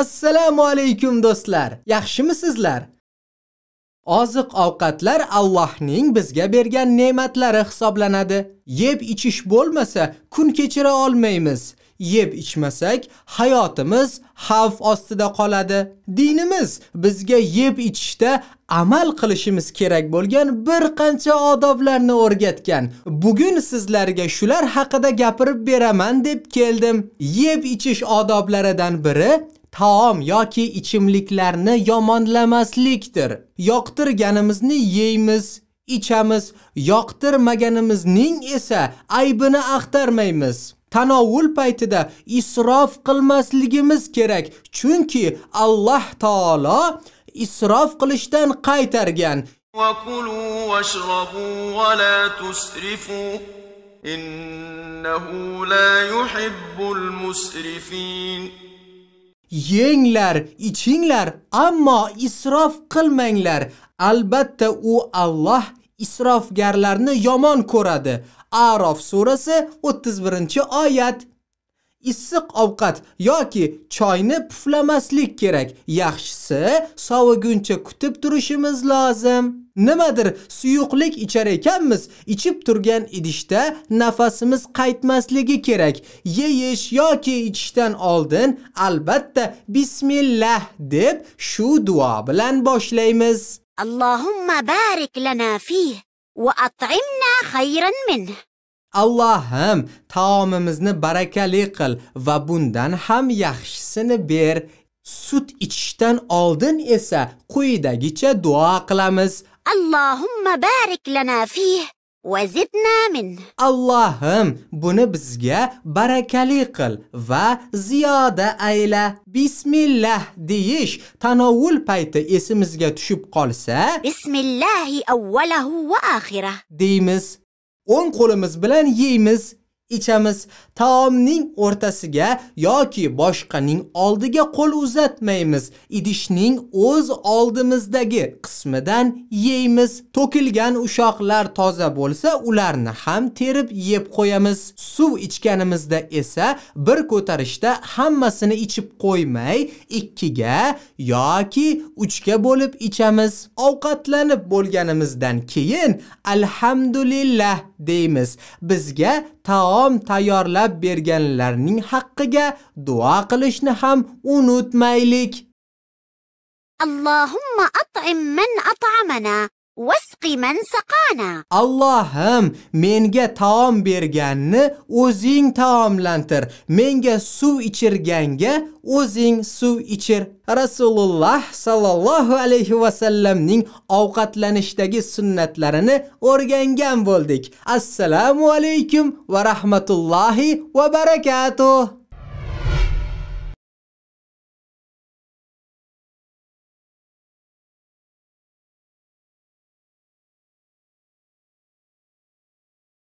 assalomu alaykum do'stlar yaxshimisizlar oziq ovqatlar Allohning bizga bergan ne'matlari hisoblanadi yeb ichish bo'lmasa kun kechira olmaymiz yeb ichmasak hayotimiz xavf ostida qoladi dinimiz bizga yeb ichishda amal qilishimiz kerak bo'lgan bir qancha odoblarni o'rgatgan bugun sizlarga shular haqida gapirib beraman deb keldim yeb ichish odoblaridan biri taom yoki ichimliklarni yomonlamaslikdir. Yoqtirganimizni yeymiz, ichamiz, yoqtirmaganimizning esa aybini axtarmaymiz. Tanovul paytida isrof qilmasligimiz kerak, chunki Alloh taolo isrof qilishdan qaytargan. وَكُلُوا وَاشْرَبُوا وَلَا تُسْرِفُوا إِنَّهُ لَا يُحِبُّ الْمُسْرِفِينَ Yenglar, ichinglar, ammo isrof qilmanglar. Albatta u Alloh isrofgarlarni yomon ko'radi. Arof surasi 31-oyat. issiq ovqat yoki choyni puflamaslik kerak. Yaxshisi soviguncha kutib turishimiz lozim. Nimadir suyuqlik ichar ekanmiz, ichib turgan idishda nafasimiz qaytmasligi kerak. Yeyish yoki ichishdan oldin albatta bismillah deb shu duo bilan boshlaymiz. Allohumma barik lana fihi va at'imna khayran minhu. Allohim taomimizni barakali qil va bundan ham yaxshisini ber. Sut ichishdan oldin esa quyidagicha duo qilamiz. Allohumma barik lana fih va zidna min. Allohim, buni bizga barakali qil va ziyoda ayla. Bismillah deyish tanovul payti esimizga tushib qolsa, Bismillahi awwalahu va oxirah deymiz. o'ng qo'limiz bilan yeymiz ichamiz. Taomning o'rtasiga yoki boshqaning oldiga qo'l uzatmaymiz. Idishning o'z oldimizdagi qismidan yeymiz. To'kilgan ushoqlar toza bo'lsa, ularni ham terib yeb qo'yamiz. Suv ichganimizda esa bir ko'tarishda hammasini ichib qo'ymay, ikkiga yoki uchga bo'lib ichamiz. Ovqatlanib bo'lganimizdan keyin alhamdulillah deymiz. Bizga taom taom tayyorlab berganlarning haqqiga duo qilishni ham unutmaylik. Allohumma at'im man at'amana واسقي من سقانا Allohim menga taom berganni o'zing taomlantir. Menga suv ichirganga o'zing suv ichir. Rasululloh sallallohu alayhi va sallamning ovqatlanishdagi sunnatlarini o'rgangan bo'ldik. Assalomu alaykum va rahmatullohi va barakatuh.